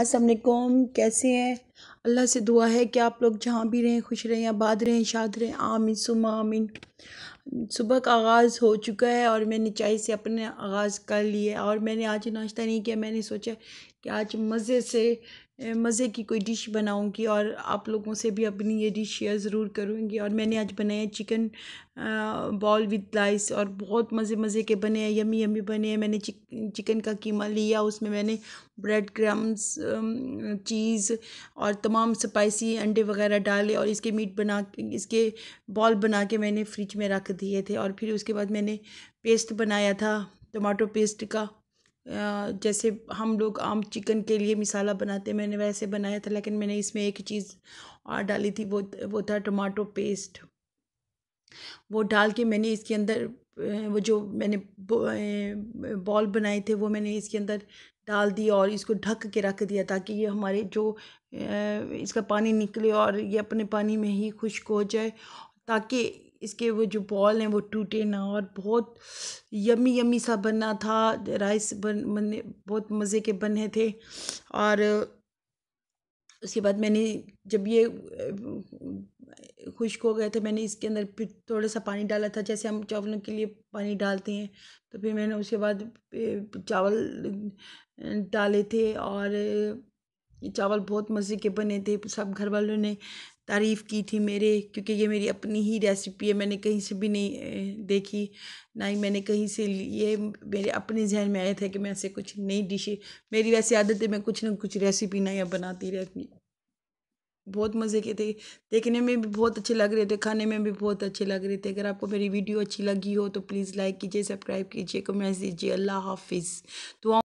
असलकुम कैसे हैं अल्लाह से दुआ है कि आप लोग जहाँ भी रहें खुश रहें आबाद रहें शाद रहें आमिन सुम आमिन सुबह का आगाज़ हो चुका है और मैंने चाय से अपने आगाज़ कर लिया और मैंने आज नाश्ता नहीं किया मैंने सोचा कि आज मज़े से मज़े की कोई डिश बनाऊंगी और आप लोगों से भी अपनी ये डिश शेयर ज़रूर करूंगी और मैंने आज बनाया चिकन बॉल विद राइस और बहुत मज़े मज़े के बने हैं यमी यमी बने हैं मैंने चिक, चिकन का कीमा लिया उसमें मैंने ब्रेड क्रम्स चीज़ और और तमाम स्पाइसी अंडे वगैरह डाले और इसके मीट बना इसके बॉल बना के मैंने फ्रिज में रख दिए थे और फिर उसके बाद मैंने पेस्ट बनाया था टमाटो पेस्ट का जैसे हम लोग आम चिकन के लिए मिसाला बनाते मैंने वैसे बनाया था लेकिन मैंने इसमें एक चीज़ और डाली थी वो वो था टमाटो पेस्ट वो डाल के मैंने इसके अंदर वो जो मैंने बॉल बनाए थे वो मैंने इसके अंदर डाल दिया और इसको ढक के रख दिया ताकि ये हमारे जो इसका पानी निकले और ये अपने पानी में ही खुश्क हो जाए ताकि इसके वो जो बॉल हैं वो टूटे ना और बहुत यमी यमी सा बना था राइस बन बने बहुत मज़े के बने थे और उसके बाद मैंने जब ये खुश्क हो गए थे मैंने इसके अंदर फिर थोड़ा सा पानी डाला था जैसे हम चावलों के लिए पानी डालते हैं तो फिर मैंने उसके बाद चावल डाले थे और चावल बहुत मज़े के बने थे सब घर वालों ने तारीफ़ की थी मेरे क्योंकि ये मेरी अपनी ही रेसिपी है मैंने कहीं से भी नहीं देखी ना ही मैंने कहीं से ये मेरे अपने जहन में आया था कि मैं ऐसे कुछ नई डिशें मेरी वैसे आदत है मैं कुछ ना कुछ रेसिपी नया बनाती रहती बहुत मज़े के थे देखने में भी बहुत अच्छे लग रहे थे खाने में भी बहुत अच्छे लग रहे थे अगर आपको मेरी वीडियो अच्छी लगी हो तो प्लीज़ लाइक कीजिए सब्सक्राइब कीजिए कमेंट्स दीजिए अल्लाह हाफिज़ तो